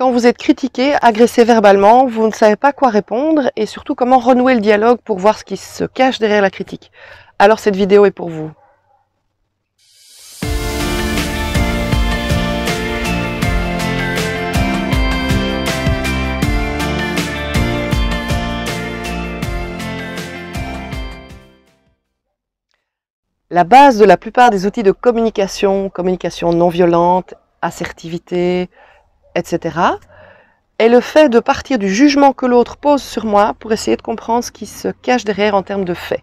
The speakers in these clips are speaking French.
Quand vous êtes critiqué, agressé verbalement, vous ne savez pas quoi répondre et surtout comment renouer le dialogue pour voir ce qui se cache derrière la critique. Alors cette vidéo est pour vous. La base de la plupart des outils de communication, communication non violente, assertivité, etc. Et le fait de partir du jugement que l'autre pose sur moi pour essayer de comprendre ce qui se cache derrière en termes de faits.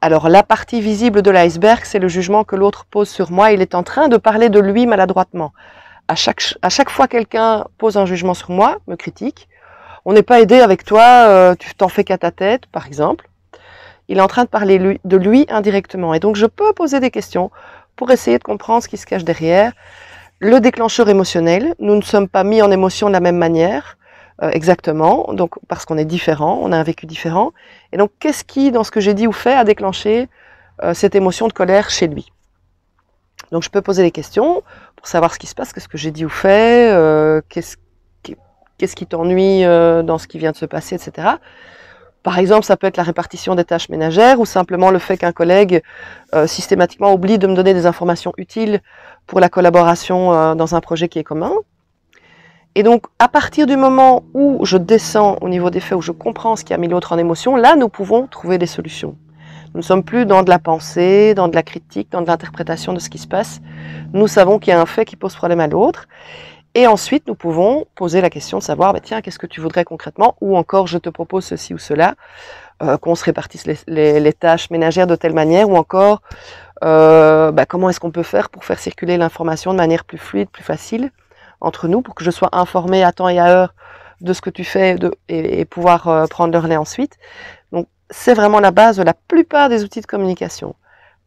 Alors la partie visible de l'iceberg, c'est le jugement que l'autre pose sur moi. Il est en train de parler de lui maladroitement. À chaque, à chaque fois quelqu'un pose un jugement sur moi, me critique, on n'est pas aidé avec toi, euh, tu t'en fais qu'à ta tête, par exemple. Il est en train de parler de lui indirectement. Et donc je peux poser des questions pour essayer de comprendre ce qui se cache derrière le déclencheur émotionnel, nous ne sommes pas mis en émotion de la même manière, euh, exactement, donc parce qu'on est différent, on a un vécu différent. Et donc, qu'est-ce qui, dans ce que j'ai dit ou fait, a déclenché euh, cette émotion de colère chez lui Donc, je peux poser des questions pour savoir ce qui se passe, qu'est-ce que j'ai dit ou fait, euh, qu'est-ce qui, qui t'ennuie dans ce qui vient de se passer, etc. Par exemple, ça peut être la répartition des tâches ménagères ou simplement le fait qu'un collègue euh, systématiquement oublie de me donner des informations utiles pour la collaboration euh, dans un projet qui est commun. Et donc, à partir du moment où je descends au niveau des faits, où je comprends ce qui a mis l'autre en émotion, là, nous pouvons trouver des solutions. Nous ne sommes plus dans de la pensée, dans de la critique, dans de l'interprétation de ce qui se passe. Nous savons qu'il y a un fait qui pose problème à l'autre. Et ensuite, nous pouvons poser la question de savoir, bah, tiens, qu'est-ce que tu voudrais concrètement Ou encore, je te propose ceci ou cela, euh, qu'on se répartisse les, tâches ménagères de telle manière, ou encore, euh, bah, comment est-ce qu'on peut faire pour faire circuler l'information de manière plus fluide, plus facile entre nous, pour que je sois informé à temps et à heure de ce que tu fais et, pouvoir euh, prendre le relais ensuite. Donc, c'est vraiment la base de la plupart des outils de communication.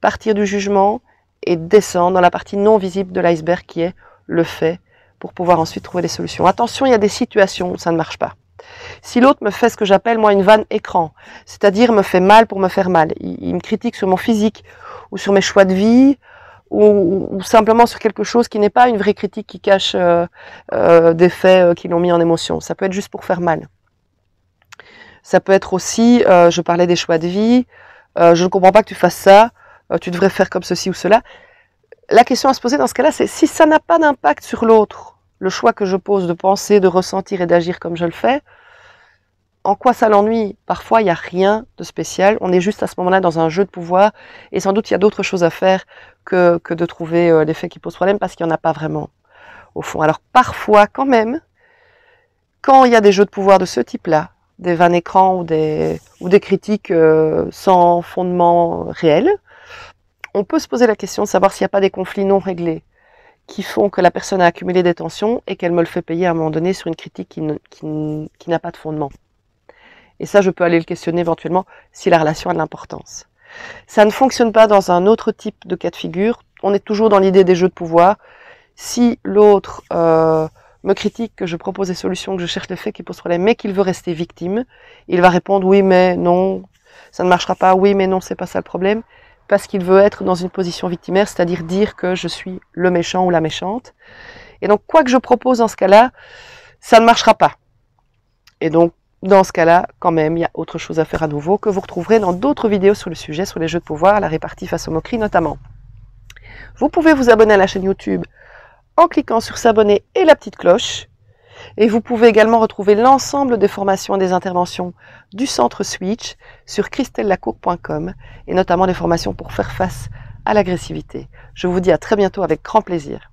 Partir du jugement et descendre dans la partie non visible de l'iceberg qui est le fait pour pouvoir ensuite trouver des solutions. Attention, il y a des situations où ça ne marche pas. Si l'autre me fait ce que j'appelle moi une vanne écran, c'est-à-dire me fait mal pour me faire mal, il, me critique sur mon physique ou sur mes choix de vie ou, simplement sur quelque chose qui n'est pas une vraie critique qui cache euh, euh, des faits euh, qui l'ont mis en émotion. Ça peut être juste pour faire mal. Ça peut être aussi, je parlais des choix de vie, je ne comprends pas que tu fasses ça, tu devrais faire comme ceci ou cela. La question à se poser dans ce cas-là, c'est si ça n'a pas d'impact sur l'autre, le choix que je pose de penser, de ressentir et d'agir comme je le fais, en quoi ça l'ennuie Parfois, il n'y a rien de spécial. On est juste à ce moment-là dans un jeu de pouvoir. Et sans doute, il y a d'autres choses à faire que, de trouver des les faits qui posent problème parce qu'il n'y en a pas vraiment, au fond. Alors, parfois, quand même, quand il y a des jeux de pouvoir de ce type-là, des vains écrans ou des, ou des critiques euh, sans fondement réel, on peut se poser la question de savoir s'il n'y a pas des conflits non réglés qui font que la personne a accumulé des tensions et qu'elle me le fait payer à un moment donné sur une critique qui, n'a pas de fondement. Et ça, je peux aller le questionner éventuellement si la relation a de l'importance. Ça ne fonctionne pas dans un autre type de cas de figure. On est toujours dans l'idée des jeux de pouvoir. Si l'autre euh, me critique que je propose des solutions, que je cherche le faits qui pose problème, mais qu'il veut rester victime, il va répondre oui mais non, ça ne marchera pas, oui mais non, c'est pas ça le problème parce qu'il veut être dans une position victimaire, c'est-à-dire dire que je suis le méchant ou la méchante. Et donc, quoi que je propose dans ce cas-là, ça ne marchera pas. Et donc, dans ce cas-là, quand même, il y a autre chose à faire à nouveau que vous retrouverez dans d'autres vidéos sur le sujet, sur les jeux de pouvoir, la répartie face aux moqueries notamment. Vous pouvez vous abonner à la chaîne YouTube en cliquant sur s'abonner et la petite cloche. Et vous pouvez également retrouver l'ensemble des formations et des interventions du centre Switch sur ChristelleLacour.com et notamment des formations pour faire face à l'agressivité. Je vous dis à très bientôt avec grand plaisir.